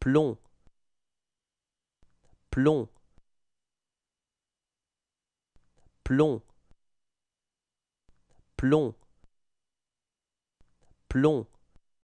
plomb plomb plomb plomb plomb